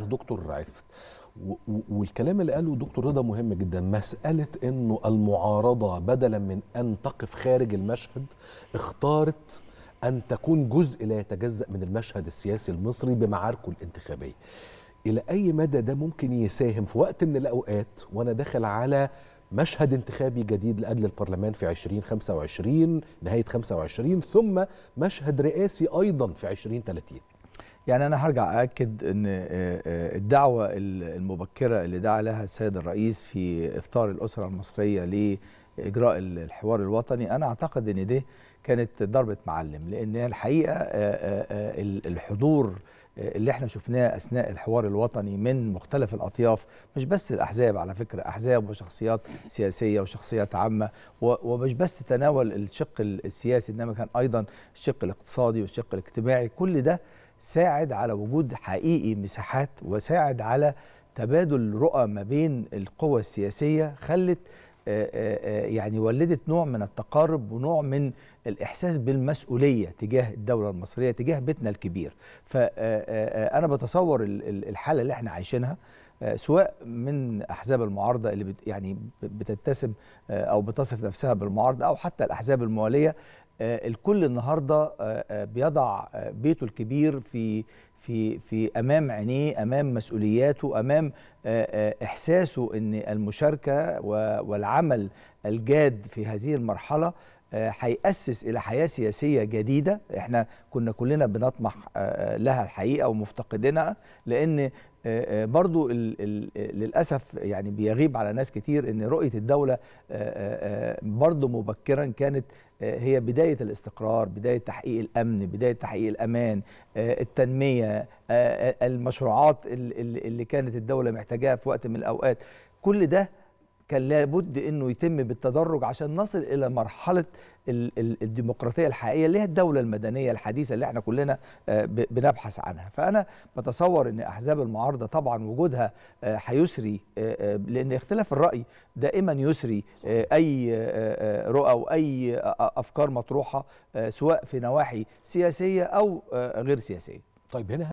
دكتور عفت والكلام اللي قاله دكتور رضا مهم جدا مسألة أنه المعارضة بدلا من أن تقف خارج المشهد اختارت أن تكون جزء لا يتجزأ من المشهد السياسي المصري بمعاركه الانتخابية إلى أي مدى ده ممكن يساهم في وقت من الأوقات وأنا داخل على مشهد انتخابي جديد لأجل البرلمان في 2025 نهاية 25 ثم مشهد رئاسي أيضا في 2030 يعني انا هرجع اكد ان آه، آه، الدعوه المبكره اللي دعا لها السيد الرئيس في افطار الاسره المصريه لاجراء الحوار الوطني انا اعتقد ان ده كانت ضربه معلم لان الحقيقه آه، الحضور اللي احنا شفناه اثناء الحوار الوطني من مختلف الاطياف مش بس الاحزاب على فكره احزاب وشخصيات سياسيه وشخصيات عامه ومش بس تناول الشق السياسي انما كان ايضا الشق الاقتصادي والشق الاجتماعي كل ده ساعد على وجود حقيقي مساحات وساعد على تبادل رؤى ما بين القوى السياسيه خلت آه، آه، آه، يعني ولدت نوع من التقارب ونوع من الإحساس بالمسؤولية تجاه الدولة المصرية تجاه بيتنا الكبير فأنا بتصور الحالة اللي احنا عايشينها سواء من احزاب المعارضه اللي بت يعني بتتسم او بتصف نفسها بالمعارضه او حتى الاحزاب المواليه آه، الكل النهارده آه، آه، بيضع بيته الكبير في في في امام عينيه امام مسؤولياته امام آه، آه، احساسه ان المشاركه والعمل الجاد في هذه المرحله آه، هيأسس إلى حياة سياسية جديدة احنا كنا كلنا بنطمح لها الحقيقة ومفتقدينها لأن برضو للأسف يعني بيغيب على ناس كتير أن رؤية الدولة برضو مبكرا كانت هي بداية الاستقرار بداية تحقيق الأمن بداية تحقيق الأمان التنمية المشروعات اللي كانت الدولة محتاجاها في وقت من الأوقات كل ده كان لابد انه يتم بالتدرج عشان نصل الى مرحله الديمقراطيه الحقيقيه اللي هي الدوله المدنيه الحديثه اللي احنا كلنا آه، بنبحث عنها فانا بتصور ان احزاب المعارضه طبعا وجودها آه، هيسري آه، لان اختلاف الراي دائما يسري اي رؤى واي افكار مطروحه سواء في نواحي سياسيه او غير سياسيه طيب هنا